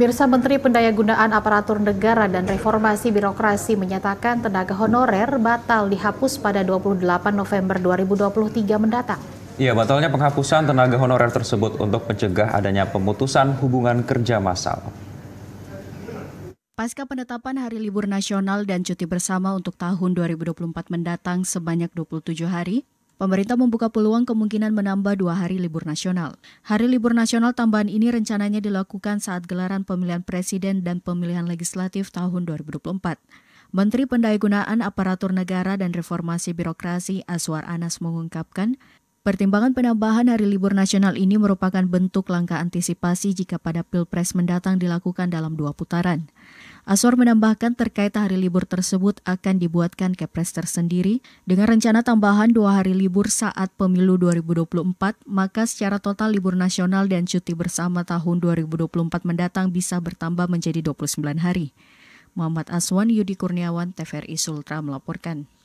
Pemirsa Menteri Pendayagunaan Aparatur Negara dan Reformasi Birokrasi menyatakan tenaga honorer batal dihapus pada 28 November 2023 mendatang. Iya, batalnya penghapusan tenaga honorer tersebut untuk mencegah adanya pemutusan hubungan kerja massal. Pasca penetapan hari libur nasional dan cuti bersama untuk tahun 2024 mendatang sebanyak 27 hari, Pemerintah membuka peluang kemungkinan menambah dua hari libur nasional. Hari libur nasional tambahan ini rencananya dilakukan saat gelaran pemilihan presiden dan pemilihan legislatif tahun 2024. Menteri Pendayagunaan Aparatur Negara dan Reformasi Birokrasi Aswar Anas mengungkapkan, Pertimbangan penambahan hari libur nasional ini merupakan bentuk langkah antisipasi jika pada Pilpres mendatang dilakukan dalam dua putaran. Aswar menambahkan terkait hari libur tersebut akan dibuatkan kepres tersendiri dengan rencana tambahan dua hari libur saat pemilu 2024, maka secara total libur nasional dan cuti bersama tahun 2024 mendatang bisa bertambah menjadi 29 hari. Muhammad Aswan, Yudi Kurniawan, TVRI Sultra melaporkan.